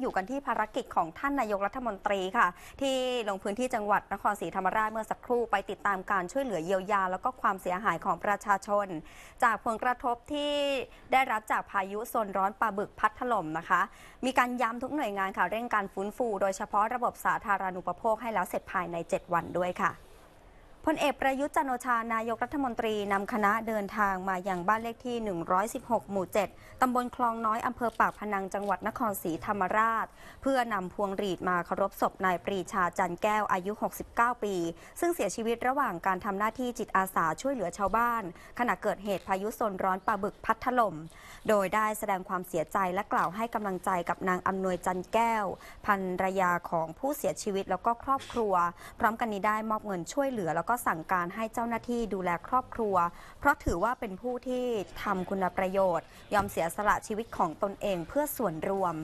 อยู่กันที่ภารกิจของท่านนายกรัฐมนตรีค่ะ ที่ลงพื้นที่จังหวัดนครศรีธรรมราชเมื่อสักครู่ไปติดตามการช่วยเหลือเยียวยา แล้วก็ความเสียหายของประชาชน จากผลกระทบที่ได้รับจากพายุโซนร้อนปลาบึกพัดถล่มนะคะ มีการย้ำทุกหน่วยงานค่ะเร่งการฟื้นฟูโดยเฉพาะระบบสาธารณูปโภคให้แล้วเสร็จภายใน 7 วันด้วยค่ะพลเอกประยุทธ์จันโอชา นายกรัฐมนตรี นำคณะเดินทางมาอย่างบ้านเลขที่ 116 หมู่ 7 ตำบลคลองน้อยอำเภอปากพนังจังหวัดนครศรีธรรมราช เพื่อนำพวงหรีดมาเคารพศพนายปรีชาจันแก้วอายุ 69 ปี ซึ่งเสียชีวิตระหว่างการทำหน้าที่จิตอาสาช่วยเหลือชาวบ้าน ขณะเกิดเหตุพายุโซนร้อนปลาบึกพัดถล่ม โดยได้แสดงความเสียใจและกล่าวให้กำลังใจกับนางอำนวยจันแก้วภรรยาของผู้เสียชีวิตแล้วก็ครอบครัว พร้อมกันนี้ได้มอบเงินช่วยเหลือแล้วก็สั่งการให้เจ้าหน้าที่ดูแลครอบครัวเพราะถือว่าเป็นผู้ที่ทำคุณประโยชน์ ยอมเสียสละชีวิตของตนเองเพื่อส่วนรวม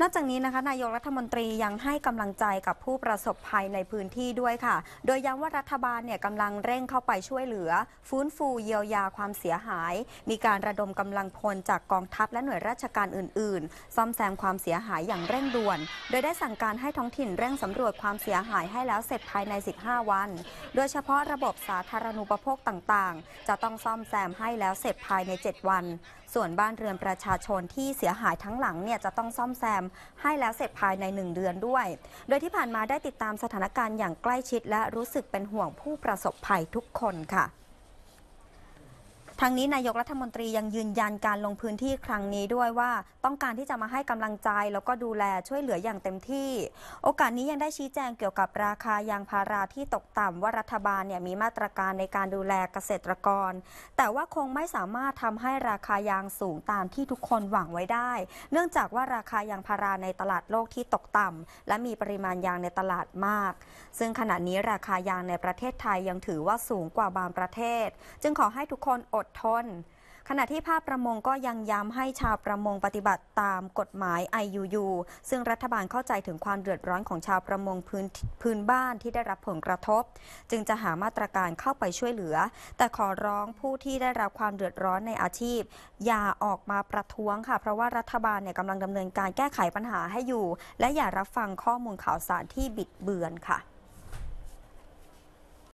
นอกจากนี้นะคะนายกรัฐมนตรียังให้กำลังใจกับผู้ประสบภัยในพื้นที่ด้วยค่ะ โดยย้ำว่ารัฐบาลเนี่ยกำลังเร่งเข้าไปช่วยเหลือฟื้นฟูเยียวยาความเสียหาย มีการระดมกำลังพลจากกองทัพและหน่วยราชการอื่น ๆ ซ่อมแซมความเสียหายอย่างเร่งด่วน โดยได้สั่งการให้ท้องถิ่นเร่งสำรวจความเสียหายให้แล้วเสร็จภายใน 15 วัน โดยเฉพาะระบบสาธารณูปโภคต่างๆ จะต้องซ่อมแซมให้แล้วเสร็จภายใน 7 วัน ส่วนบ้านเรือนประชาชนที่เสียหายทั้งหลังเนี่ยจะต้องซ่อมแซมมให้แล้วเสร็จภายใน 1 เดือนด้วย โดยที่ผ่านมาได้ติดตามสถานการณ์อย่างใกล้ชิดและรู้สึกเป็นห่วงผู้ประสบภัยทุกคนค่ะทางนี้นายกรัฐมนตรียังยืนยันการลงพื้นที่ครั้งนี้ด้วยว่าต้องการที่จะมาให้กำลังใจแล้วก็ดูแลช่วยเหลืออย่างเต็มที่ โอกาสนี้ยังได้ชี้แจงเกี่ยวกับราคายางพาราที่ตกต่ำว่ารัฐบาลเนี่ยมีมาตรการในการดูแลเกษตรกร แต่ว่าคงไม่สามารถทำให้ราคายางสูงตามที่ทุกคนหวังไว้ได้ เนื่องจากว่าราคายางพาราในตลาดโลกที่ตกต่ำและมีปริมาณยางในตลาดมาก ซึ่งขณะนี้ราคายางในประเทศไทยยังถือว่าสูงกว่าบางประเทศ จึงขอให้ทุกคนอดทนขณะที่ภาพประมงก็ยังย้ำให้ชาวประมงปฏิบัติตามกฎหมาย IUU ซึ่งรัฐบาลเข้าใจถึงความเดือดร้อนของชาวประมงพื้นพื้นบ้านที่ได้รับผลกระทบ จึงจะหามาตรการเข้าไปช่วยเหลือ แต่ขอร้องผู้ที่ได้รับความเดือดร้อนในอาชีพ อย่าออกมาประท้วงค่ะ เพราะว่ารัฐบาลเนี่ยกำลังดำเนินการแก้ไขปัญหาให้อยู่ และอย่ารับฟังข้อมูลข่าวสารที่บิดเบือนค่ะ